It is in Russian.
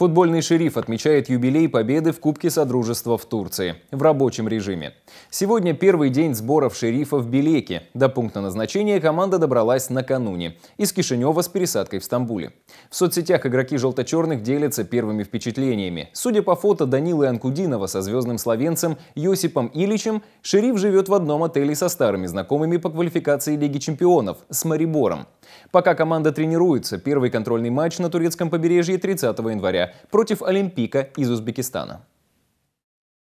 Футбольный шериф отмечает юбилей победы в Кубке Содружества в Турции в рабочем режиме. Сегодня первый день сборов шерифа в Белеке. До пункта назначения команда добралась накануне из Кишинева с пересадкой в Стамбуле. В соцсетях игроки желто-черных делятся первыми впечатлениями. Судя по фото Данилы Анкудинова со звездным словенцем Йосипом Иличем, шериф живет в одном отеле со старыми знакомыми по квалификации Лиги чемпионов с Марибором. Пока команда тренируется, первый контрольный матч на турецком побережье 30 января против Олимпика из Узбекистана.